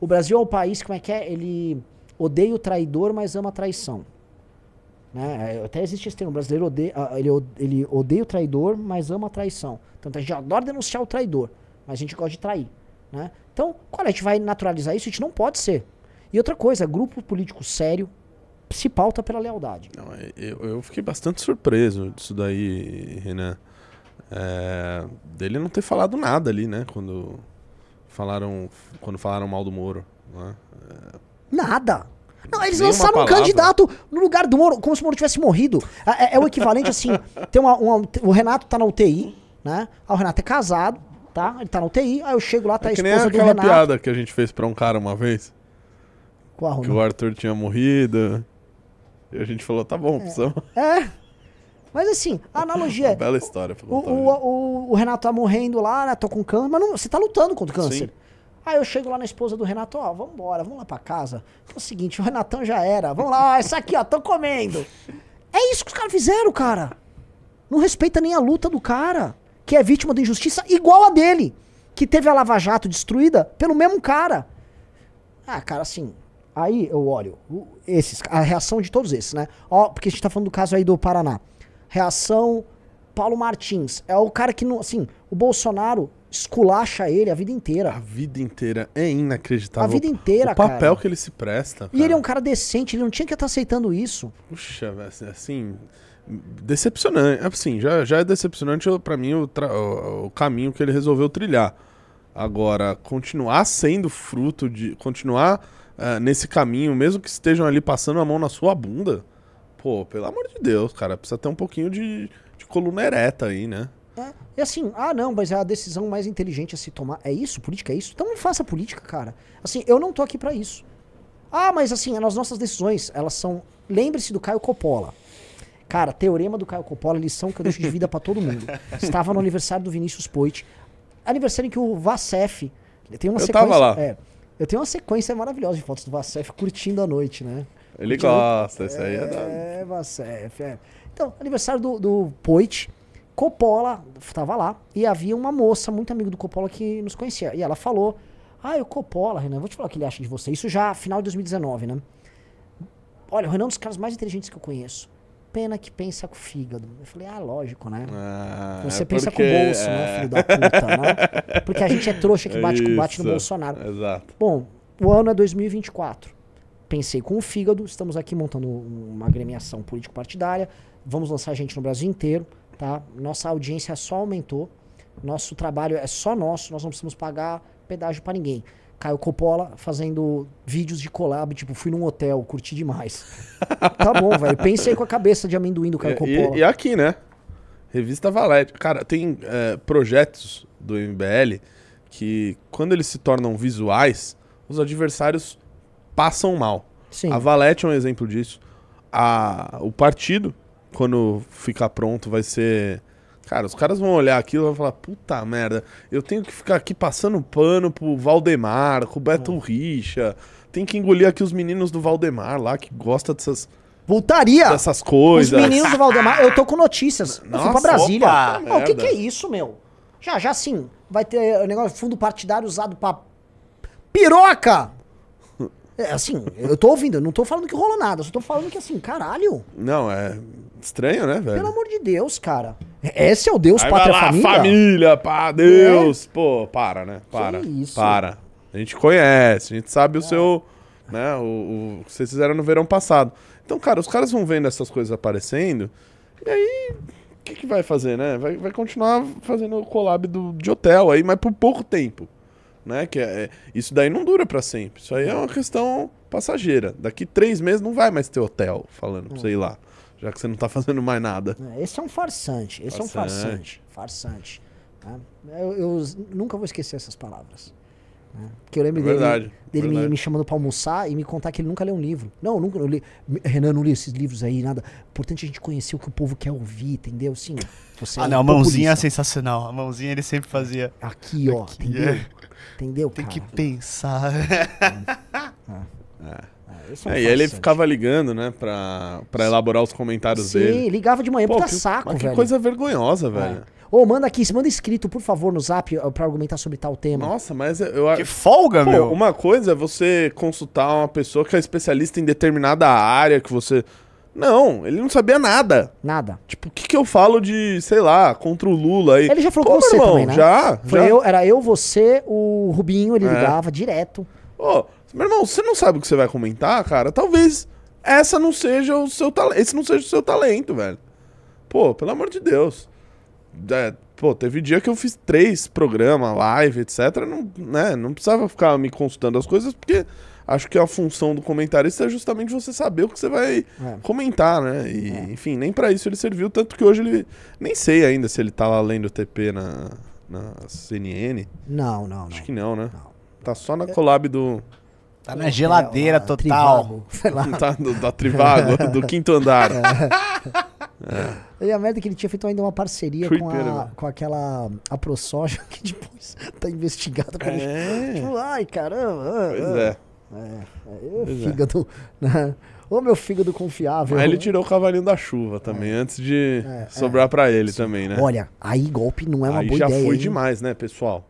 O Brasil é um país, como é que é? Ele odeia o traidor, mas ama a traição. Né? É, até existe esse termo. O brasileiro odeia, ah, ele, ele odeia o traidor, mas ama a traição. Então a gente adora denunciar o traidor, mas a gente gosta de trair. Né? Então, é? a gente vai naturalizar isso, a gente não pode ser. E outra coisa, grupo político sério se pauta pela lealdade. Não, é, eu, eu, fiquei bastante surpreso disso daí, Renan. É, dele não ter falado nada ali, né? Quando falaram quando falaram mal do Moro. Né? É. Nada. Não, eles lançaram um candidato no lugar do Moro, como se o Moro tivesse morrido. É, é, é o equivalente, assim, tem uma, uma, o Renato tá na UTI, né? Ah, o Renato é casado, tá? Ele tá na UTI, aí eu chego lá, tá é a esposa do Renato. piada que a gente fez pra um cara uma vez. Qual, que né? o Arthur tinha morrido. E a gente falou, tá bom, é. precisamos... É... Mas assim, a analogia. É, bela história, o, né? o, o, Renato tá morrendo lá, né? Tô com câncer, mas não, você tá lutando contra o câncer. Sim. Aí eu chego lá na esposa do Renato, ó, vamos embora, vamos lá pra casa. É o seguinte, o Renatão já era. Vamos lá, ó, essa aqui, ó, tô comendo. É isso que os caras fizeram, cara. Não respeita nem a luta do cara, que é vítima de injustiça igual a dele, que teve a Lava Jato destruída pelo mesmo cara. Ah, cara, assim, aí eu olho esses, a reação de todos esses, né? Ó, porque a gente tá falando do caso aí do Paraná reação Paulo Martins. É o cara que não, assim, o Bolsonaro esculacha ele a vida inteira. A vida inteira. É inacreditável. A vida inteira, cara. O papel cara. que ele se presta. Cara. E ele é um cara decente, ele não tinha que estar tá aceitando isso. Puxa, assim, assim. Decepcionante. Assim, já, já é decepcionante para mim o, o, caminho que ele resolveu trilhar. Agora, continuar sendo fruto de. Continuar uh, nesse caminho, mesmo que estejam ali passando a mão na sua bunda pô, pelo amor de Deus, cara, precisa ter um pouquinho de, de coluna ereta aí, né? É, e assim, ah não, mas é a decisão mais inteligente a se tomar. É isso? Política é isso? Então não faça política, cara. Assim, eu não tô aqui para isso. Ah, mas assim, as nossas decisões, elas são... Lembre-se do Caio Coppola. Cara, teorema do Caio Coppola, lição que eu deixo de vida para todo mundo. Estava no aniversário do Vinícius Poit. Aniversário em que o Vacef... Tem uma eu sequência, tava lá. É, eu tenho uma sequência maravilhosa de fotos do Vacef curtindo a noite, né? Ele gosta, isso aí é, é da. É, você é, é. Então, aniversário do, do Poit, Coppola estava lá e havia uma moça, muito amiga do Coppola, que nos conhecia. E ela falou: Ah, o Coppola, Renan, vou te falar o que ele acha de você. Isso já final de 2019, né? Olha, o Renan é um dos caras mais inteligentes que eu conheço pena que pensa com o fígado. Eu falei, ah, lógico, né? Ah, Você é pensa com o bolso, né, é... né, filho da puta, né? Porque a gente é trouxa que bate, com bate no Bolsonaro. Exato. Bom, o ano é 2024 pensei com o fígado, estamos aqui montando uma agremiação político-partidária, vamos lançar gente no Brasil inteiro, tá? Nossa audiência só aumentou, nosso trabalho é só nosso, nós não precisamos pagar pedágio para ninguém. Caio Coppola fazendo vídeos de collab, tipo, fui num hotel, curti demais. tá bom, velho. Pensei com a cabeça de amendoim do Caio e, Coppola. E, e, aqui, né? Revista Valete. Cara, tem é, projetos do MBL que, quando eles se tornam visuais, os adversários passam mal. Sim. A Valete é um exemplo disso. A, o partido, quando ficar pronto, vai ser. Cara, os caras vão olhar aquilo e vão falar: puta merda, eu tenho que ficar aqui passando pano pro Valdemar, pro Beto oh. Richa. Tem que engolir aqui os meninos do Valdemar lá, que gosta dessas. Voltaria! Dessas coisas. Os meninos do Valdemar, eu tô com notícias. Nossa, eu fui pra Brasília. Opa, o que, que é isso, meu? Já, já sim. Vai ter o negócio de fundo partidário usado pra piroca! É, assim, eu tô ouvindo, eu não tô falando que rolou nada, só tô falando que assim, caralho. Não, é estranho, né, velho? Pelo amor de Deus, cara. Esse é o Deus, Aí pátria, vai lá, família. Família, pá, é? Deus. É. Pô, para, né? Para. Que isso? Para. A gente conhece, a gente sabe é. o seu. Né, o, o que vocês fizeram no verão passado. Então, cara, os caras vão vendo essas coisas aparecendo, e aí, o que, que vai fazer, né? Vai, vai continuar fazendo o collab do, de hotel aí, mas por pouco tempo né? Que é, é, isso daí não dura para sempre. Isso aí é uhum. uma questão passageira. Daqui três meses não vai mais ter hotel, falando pra você ir uhum. lá. Já que você não tá fazendo mais nada. É, esse é um farsante. Esse farsante. é um farsante. Farsante. Né. eu, eu, nunca vou esquecer essas palavras. Né? Porque eu lembro é verdade, dele, dele Me, chamando para almoçar e me contar que ele nunca leu um livro. Não, nunca eu li. Renan, não li esses livros aí, nada. Importante é a gente conhecer o que o povo quer ouvir, entendeu? Sim. ah, é não, um a mãozinha populista. é sensacional. A mãozinha ele sempre fazia. Aqui, ó. Aqui, entendeu? É. Entendeu, Tem cara? que pensar. É. É, é, é, é e ele ficava ligando, né, pra, pra elaborar os comentários Sim, dele. Sim, ligava de manhã, Pô, saco, velho. Que coisa vergonhosa, é. velho. Ô, oh, manda aqui, manda escrito, por favor, no zap pra argumentar sobre tal tema. Nossa, mas eu acho. Que folga, Pô, meu! Uma coisa é você consultar uma pessoa que é especialista em determinada área que você. Não, ele não sabia nada. Nada. Tipo, o que, que eu falo de, sei lá, contra o Lula aí? Ele já falou Pô, com você irmão, também, né? Já, Foi já. Eu, era eu, você, o Rubinho, ele é. ligava direto. Ô, meu irmão, você não sabe o que você vai comentar, cara? Talvez essa não seja o seu talento, esse não seja o seu talento, velho. Pô, pelo amor de Deus. É, pô, teve dia que eu fiz três programas, live, etc. Não, né, não precisava ficar me consultando as coisas, porque acho que a função do comentarista é justamente você saber o que você vai é. comentar, né? E, é. enfim, nem para isso ele serviu, tanto que hoje ele. Nem sei ainda se ele tá lá lendo o TP na, na CNN. Não, não, Acho não. que não, né? Não. Tá só na collab do. Tá na geladeira é, total. Trivago, é, é, Tá do, da Trivago, do quinto andar. É. é. E a merda que ele tinha feito ainda uma parceria com, a, né? com aquela a ProSoja que depois tá investigada. É. Tipo, ai, caramba. Ah, pois ah. é. É, é, é. fígado. É. Ô meu fígado confiável. Mas ele tirou o cavalinho da chuva também, é. antes de é, é. sobrar é. para ele Sim. também, né? Olha, aí golpe não é uma aí boa ideia. Aí já foi hein? demais, né, pessoal?